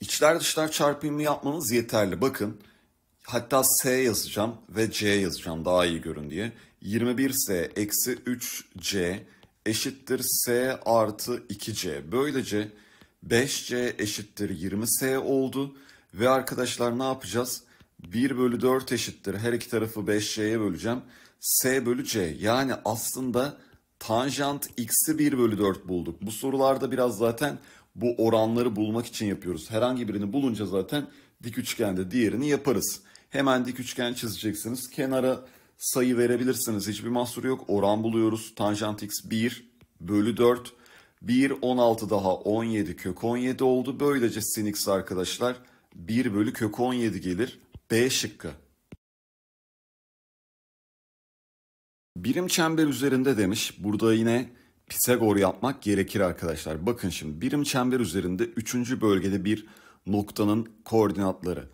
İçler dışlar çarpımı yapmanız yeterli. Bakın hatta S yazacağım ve C yazacağım daha iyi görün diye. 21S eksi 3C eşittir S artı 2C. Böylece 5C eşittir 20S oldu. Ve arkadaşlar ne yapacağız? 1 bölü 4 eşittir. Her iki tarafı 5C'ye böleceğim. S bölü C. Yani aslında tanjant x'i 1 bölü 4 bulduk. Bu sorularda biraz zaten bu oranları bulmak için yapıyoruz. Herhangi birini bulunca zaten dik üçgende diğerini yaparız. Hemen dik üçgen çizeceksiniz. Kenara sayı verebilirsiniz. Hiçbir mahsuru yok. Oran buluyoruz. Tanjant x 1 bölü 4. 1 16 daha 17 kök 17 oldu. Böylece sin x arkadaşlar 1 bölü kök 17 gelir. B şıkkı. Birim çember üzerinde demiş. Burada yine Pisagor yapmak gerekir arkadaşlar. Bakın şimdi birim çember üzerinde üçüncü bölgede bir noktanın koordinatları.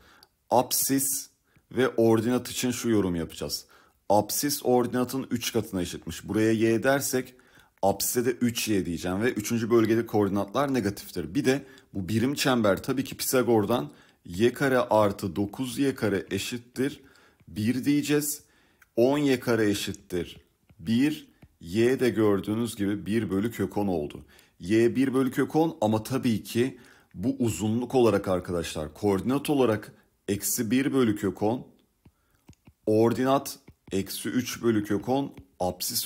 Apsis ve ordinat için şu yorum yapacağız. Apsis ordinatın 3 katına eşitmiş. Buraya y dersek apsise de 3y diyeceğim ve üçüncü bölgede koordinatlar negatiftir. Bir de bu birim çember tabii ki Pisagor'dan y kare artı 9y kare eşittir 1 diyeceğiz. 10y kare eşittir 1 Y de gördüğünüz gibi 1 bölü kök oldu. Y 1 bölü kök ama tabii ki bu uzunluk olarak arkadaşlar koordinat olarak eksi 1 bölü kök ordinat eksi 3 bölü kök 10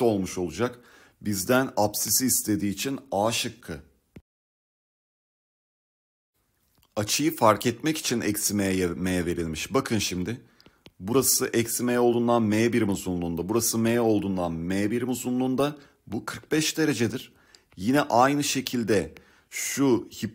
olmuş olacak. Bizden absisi istediği için A şıkkı. Açıyı fark etmek için eksi m'ye m verilmiş. Bakın şimdi Burası eksi m olduğundan m birim uzunluğunda. Burası m olduğundan m birim uzunluğunda. Bu 45 derecedir. Yine aynı şekilde şu hip,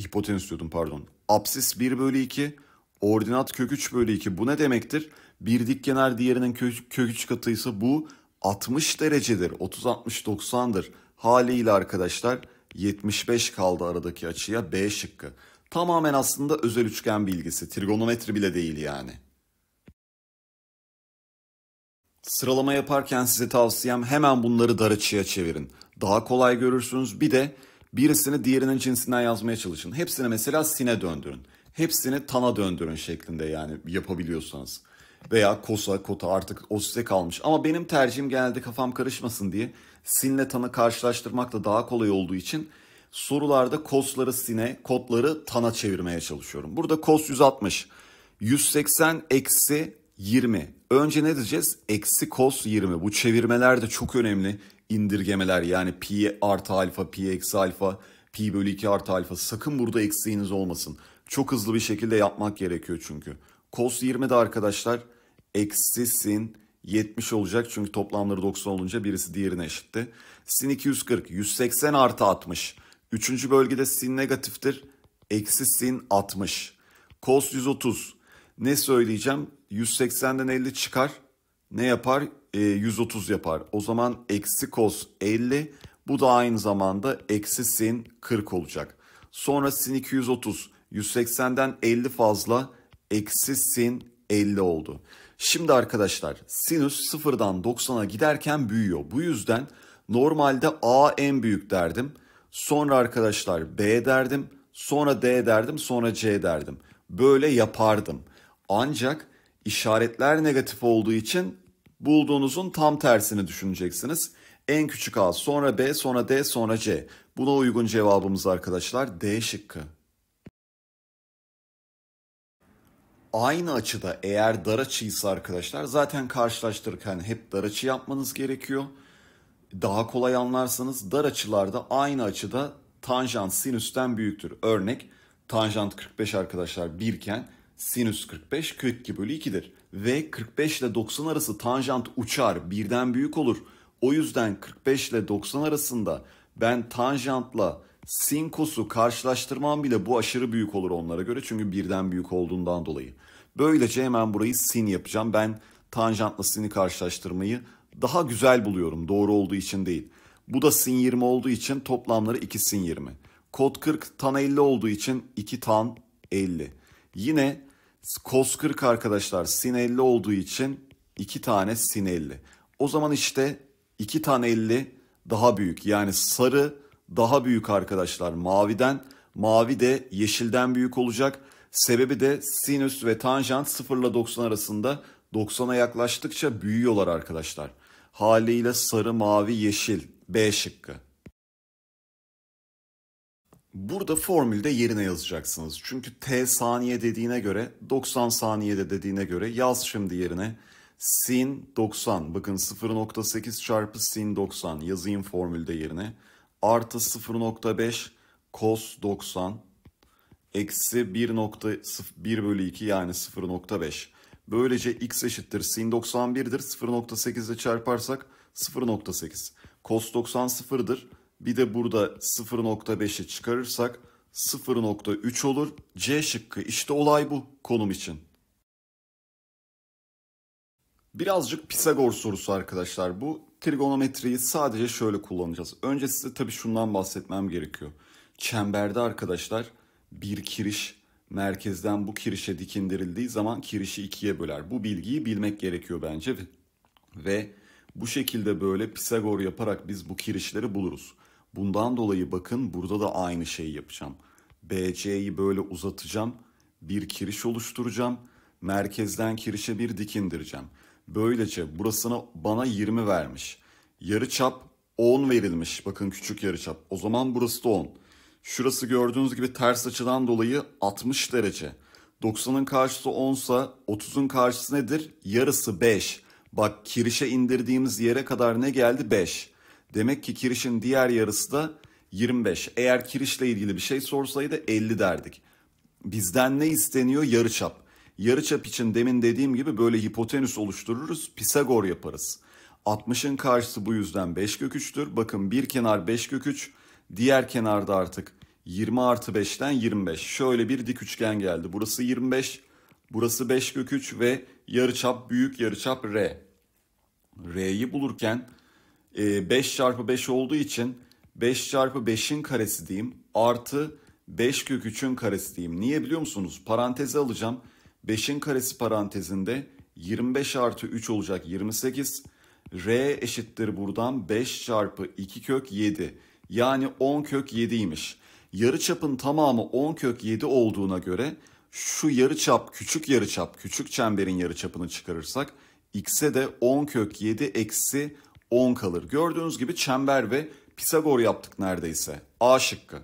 hipotenüs diyordum pardon. Apsis 1 bölü 2. Ordinat kök 3 bölü 2. Bu ne demektir? Bir dik kenar diğerinin kök, kök 3 katıysa bu 60 derecedir. 30-60-90'dır. Haliyle arkadaşlar 75 kaldı aradaki açıya B şıkkı. Tamamen aslında özel üçgen bilgisi. Trigonometri bile değil yani. Sıralama yaparken size tavsiyem hemen bunları dar açıya çevirin. Daha kolay görürsünüz. Bir de birisini diğerinin cinsinden yazmaya çalışın. Hepsini mesela sine döndürün. Hepsini tana döndürün şeklinde yani yapabiliyorsanız. Veya kosa, kota artık o size kalmış. Ama benim tercihim genelde kafam karışmasın diye sinle tanı karşılaştırmak da daha kolay olduğu için sorularda kosları sine, kotları tana çevirmeye çalışıyorum. Burada kos 160. 180 eksi 20. Önce ne diyeceğiz? Eksi cos 20. Bu çevirmeler de çok önemli. İndirgemeler yani pi artı alfa, pi eksi alfa, pi bölü 2 artı alfa. Sakın burada eksiğiniz olmasın. Çok hızlı bir şekilde yapmak gerekiyor çünkü. Cos 20 de arkadaşlar eksi sin 70 olacak. Çünkü toplamları 90 olunca birisi diğerine eşitti. Sin 240, 180 artı 60. Üçüncü bölgede sin negatiftir. Eksi sin 60. Cos 130, ne söyleyeceğim? 180'den 50 çıkar. Ne yapar? E, ee, 130 yapar. O zaman eksi cos 50. Bu da aynı zamanda eksi sin 40 olacak. Sonra sin 230. 180'den 50 fazla. Eksi sin 50 oldu. Şimdi arkadaşlar sinüs 0'dan 90'a giderken büyüyor. Bu yüzden normalde A en büyük derdim. Sonra arkadaşlar B derdim. Sonra D derdim. Sonra C derdim. Böyle yapardım. Ancak işaretler negatif olduğu için bulduğunuzun tam tersini düşüneceksiniz. En küçük A, sonra B, sonra D, sonra C. Buna uygun cevabımız arkadaşlar D şıkkı. Aynı açıda eğer dar açıysa arkadaşlar zaten karşılaştırırken hep dar açı yapmanız gerekiyor. Daha kolay anlarsanız dar açılarda aynı açıda tanjant sinüsten büyüktür. Örnek tanjant 45 arkadaşlar 1 iken sinüs 45 kök 2 bölü 2'dir. Ve 45 ile 90 arası tanjant uçar birden büyük olur. O yüzden 45 ile 90 arasında ben tanjantla sin kosu karşılaştırmam bile bu aşırı büyük olur onlara göre. Çünkü birden büyük olduğundan dolayı. Böylece hemen burayı sin yapacağım. Ben tanjantla sin'i karşılaştırmayı daha güzel buluyorum doğru olduğu için değil. Bu da sin 20 olduğu için toplamları 2 sin 20. Kod 40 tan 50 olduğu için 2 tan 50. Yine Kos arkadaşlar sinelli olduğu için iki tane sinelli. O zaman işte iki tane elli daha büyük. Yani sarı daha büyük arkadaşlar maviden. Mavi de yeşilden büyük olacak. Sebebi de sinüs ve tanjant 0 ile 90 arasında 90'a yaklaştıkça büyüyorlar arkadaşlar. Haliyle sarı, mavi, yeşil B şıkkı. Burada formülde yerine yazacaksınız. Çünkü t saniye dediğine göre 90 saniyede dediğine göre yaz şimdi yerine sin 90 bakın 0.8 çarpı sin 90 yazayım formülde yerine artı 0.5 cos 90 eksi 1 bölü 2 yani 0.5. Böylece x eşittir sin 91'dir 0.8 ile çarparsak 0.8 cos 90 0'dır. Bir de burada 0.5'i çıkarırsak 0.3 olur. C şıkkı işte olay bu konum için. Birazcık Pisagor sorusu arkadaşlar bu. Trigonometriyi sadece şöyle kullanacağız. Önce size tabii şundan bahsetmem gerekiyor. Çemberde arkadaşlar bir kiriş merkezden bu kirişe dikindirildiği zaman kirişi ikiye böler. Bu bilgiyi bilmek gerekiyor bence ve bu şekilde böyle Pisagor yaparak biz bu kirişleri buluruz. Bundan dolayı bakın burada da aynı şeyi yapacağım. BC'yi böyle uzatacağım. Bir kiriş oluşturacağım. Merkezden kirişe bir dikindireceğim. Böylece burasına bana 20 vermiş. Yarı çap 10 verilmiş. Bakın küçük yarı çap. O zaman burası da 10. Şurası gördüğünüz gibi ters açıdan dolayı 60 derece. 90'ın karşısı 10 sa 30'un karşısı nedir? Yarısı 5. Bak kirişe indirdiğimiz yere kadar ne geldi? 5. Demek ki kirişin diğer yarısı da 25. Eğer kirişle ilgili bir şey sorsaydı 50 derdik. Bizden ne isteniyor? Yarıçap. Yarıçap için demin dediğim gibi böyle hipotenüs oluştururuz, Pisagor yaparız. 60'ın karşısı bu yüzden 5 kök 3'tür. Bakın bir kenar 5 kök 3, diğer kenarda artık 20 artı 5'ten 25. Şöyle bir dik üçgen geldi. Burası 25, burası 5 kök 3 ve yarıçap büyük yarıçap R. R'yi bulurken 5 ee, çarpı 5 olduğu için 5 çarpı 5'in karesi diyeyim artı 5 kök 3'ün karesi diyeyim. Niye biliyor musunuz? Paranteze alacağım. 5'in karesi parantezinde 25 artı 3 olacak 28. R eşittir buradan 5 çarpı 2 kök 7. Yani 10 kök 7'ymiş. Yarı çapın tamamı 10 kök 7 olduğuna göre şu yarı çap küçük yarı çap küçük çemberin yarı çapını çıkarırsak x'e de 10 kök 7 eksi 10 kalır. Gördüğünüz gibi çember ve Pisagor yaptık neredeyse. A şıkkı.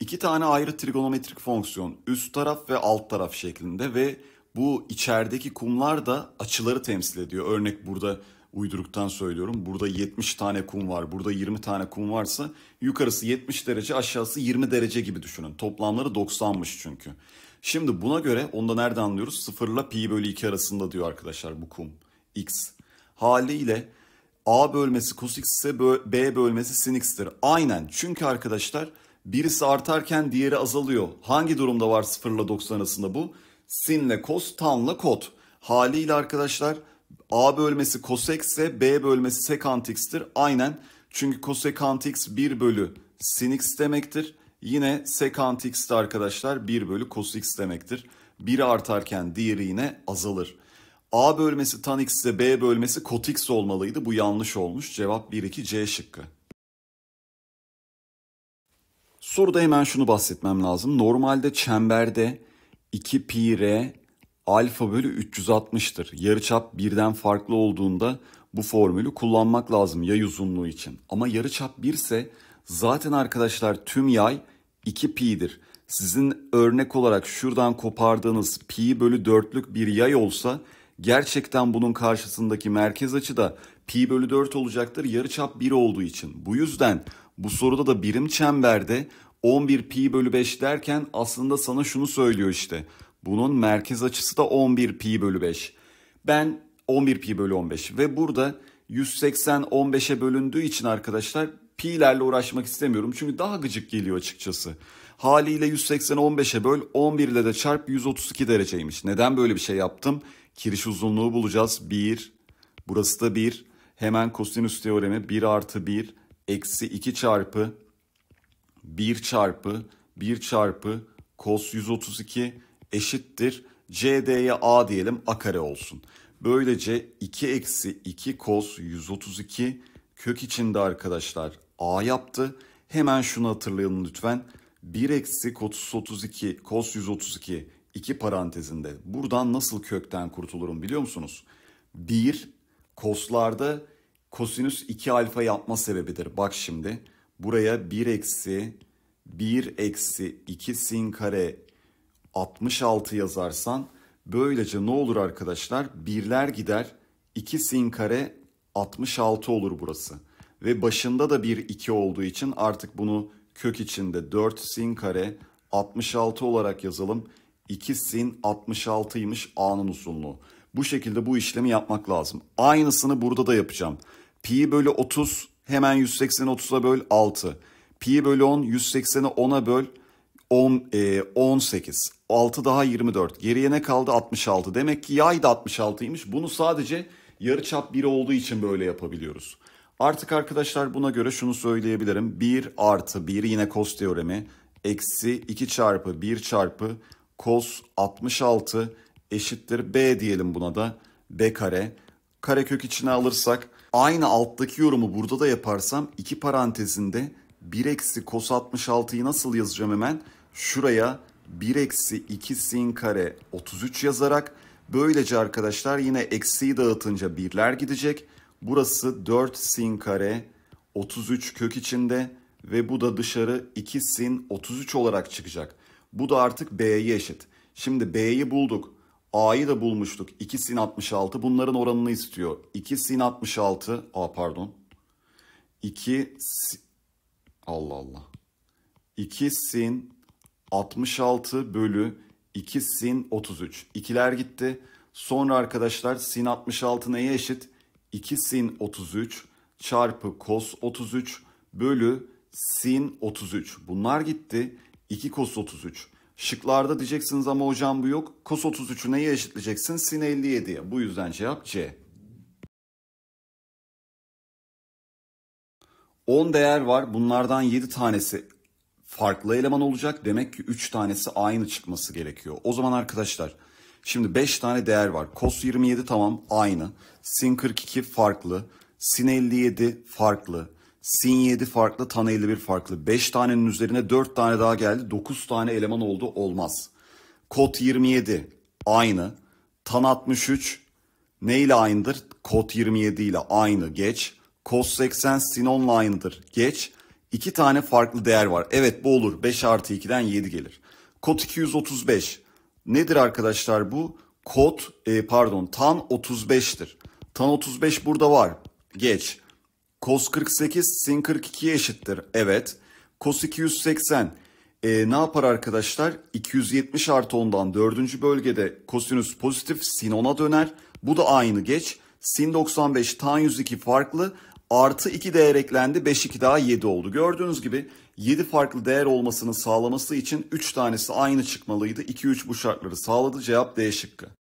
İki tane ayrı trigonometrik fonksiyon üst taraf ve alt taraf şeklinde ve bu içerideki kumlar da açıları temsil ediyor. Örnek burada uyduruktan söylüyorum. Burada 70 tane kum var. Burada 20 tane kum varsa yukarısı 70 derece aşağısı 20 derece gibi düşünün. Toplamları 90'mış çünkü. Şimdi buna göre onu da nereden anlıyoruz? 0 ile pi bölü 2 arasında diyor arkadaşlar bu kum x haliyle a bölmesi cos x ise b bölmesi sin x'tir. Aynen çünkü arkadaşlar birisi artarken diğeri azalıyor. Hangi durumda var 0 ile 90 arasında bu? Sinle cos tanla kot. Haliyle arkadaşlar a bölmesi cos x ise b bölmesi sekant x'tir. Aynen çünkü kosekant x 1 bölü sin x demektir. Yine sekant x de arkadaşlar 1 bölü cos x demektir. Biri artarken diğeri yine azalır. A bölmesi tan x ise B bölmesi kot x olmalıydı. Bu yanlış olmuş. Cevap 1 2 C şıkkı. Soruda hemen şunu bahsetmem lazım. Normalde çemberde 2 pi r alfa bölü 360'tır. Yarıçap birden farklı olduğunda bu formülü kullanmak lazım yay uzunluğu için. Ama yarıçap 1 ise zaten arkadaşlar tüm yay 2 pi'dir. Sizin örnek olarak şuradan kopardığınız pi bölü 4'lük bir yay olsa Gerçekten bunun karşısındaki merkez açı da pi bölü 4 olacaktır yarıçap 1 olduğu için. Bu yüzden bu soruda da birim çemberde 11 pi bölü 5 derken aslında sana şunu söylüyor işte. Bunun merkez açısı da 11 pi bölü 5. Ben 11 pi bölü 15 ve burada 180 15'e bölündüğü için arkadaşlar pi'lerle uğraşmak istemiyorum. Çünkü daha gıcık geliyor açıkçası. Haliyle 180'e 15'e böl 11 ile de çarp 132 dereceymiş. Neden böyle bir şey yaptım? Kiriş uzunluğu bulacağız. 1. Burası da 1. Hemen kosinüs teoremi 1 artı 1 eksi 2 çarpı 1 çarpı 1 çarpı kos 132 eşittir. CD'ye A diyelim A kare olsun. Böylece 2 eksi 2 kos 132 kök içinde arkadaşlar A yaptı. Hemen şunu hatırlayalım lütfen. 1 eksi kotus 32 kos 132 iki parantezinde buradan nasıl kökten kurtulurum biliyor musunuz? 1 koslarda kosinüs 2 alfa yapma sebebidir. Bak şimdi buraya 1 eksi 1 eksi 2 sin kare 66 yazarsan böylece ne olur arkadaşlar? Birler gider 2 sin kare 66 olur burası. Ve başında da bir 2 olduğu için artık bunu kök içinde 4 sin kare 66 olarak yazalım. 2 sin 66'ymış a'nın uzunluğu. Bu şekilde bu işlemi yapmak lazım. Aynısını burada da yapacağım. Pi bölü 30 hemen 180'i 30'a böl 6. Pi bölü 10 180'i 10'a böl 10, e, 18. 6 daha 24. Geriye ne kaldı? 66. Demek ki yay da 66'ymış. Bunu sadece yarıçap 1 olduğu için böyle yapabiliyoruz. Artık arkadaşlar buna göre şunu söyleyebilirim. 1 artı 1 yine cos teoremi. Eksi 2 çarpı 1 çarpı cos 66 eşittir b diyelim buna da. b kare. Karekök içine alırsak aynı alttaki yorumu burada da yaparsam iki parantezinde 1 eksi cos 66'yı nasıl yazacağım hemen? Şuraya 1 eksi 2 sin kare 33 yazarak böylece arkadaşlar yine eksiyi dağıtınca birler gidecek. Burası 4 sin kare 33 kök içinde ve bu da dışarı 2 sin 33 olarak çıkacak. Bu da artık B'ye eşit. Şimdi B'yi bulduk. A'yı da bulmuştuk. 2 sin 66 bunların oranını istiyor. 2 sin 66 A pardon. 2 Allah Allah. 2 sin 66 bölü 2 sin 33. İkiler gitti. Sonra arkadaşlar sin 66 neye eşit? 2 sin 33 çarpı kos 33 bölü sin 33. Bunlar gitti. 2 kos 33. Şıklarda diyeceksiniz ama hocam bu yok. Kos 33'ü neye eşitleyeceksin? Sin 57'ye. Bu yüzden cevap C. 10 değer var. Bunlardan 7 tanesi farklı eleman olacak. Demek ki 3 tanesi aynı çıkması gerekiyor. O zaman arkadaşlar Şimdi 5 tane değer var. Cos 27 tamam aynı. Sin 42 farklı. Sin 57 farklı. Sin 7 farklı, tan 51 farklı. 5 tanenin üzerine 4 tane daha geldi. 9 tane eleman oldu. Olmaz. Cot 27 aynı. Tan 63 ne ile aynıdır? Cot 27 ile aynı. Geç. Cos 80 sin 10 ile aynıdır. Geç. 2 tane farklı değer var. Evet bu olur. 5 artı 2'den 7 gelir. Cot 235 Nedir arkadaşlar bu? Kod e, pardon tan 35'tir. Tan 35 burada var. Geç. Cos 48 sin 42'ye eşittir. Evet. Cos 280 e, ne yapar arkadaşlar? 270 artı 10'dan 4. bölgede kosinüs pozitif sin 10'a döner. Bu da aynı geç. Sin 95 tan 102 farklı. Artı 2 değer eklendi. 5 2 daha 7 oldu. Gördüğünüz gibi 7 farklı değer olmasını sağlaması için 3 tanesi aynı çıkmalıydı. 2-3 bu şartları sağladı. Cevap D şıkkı.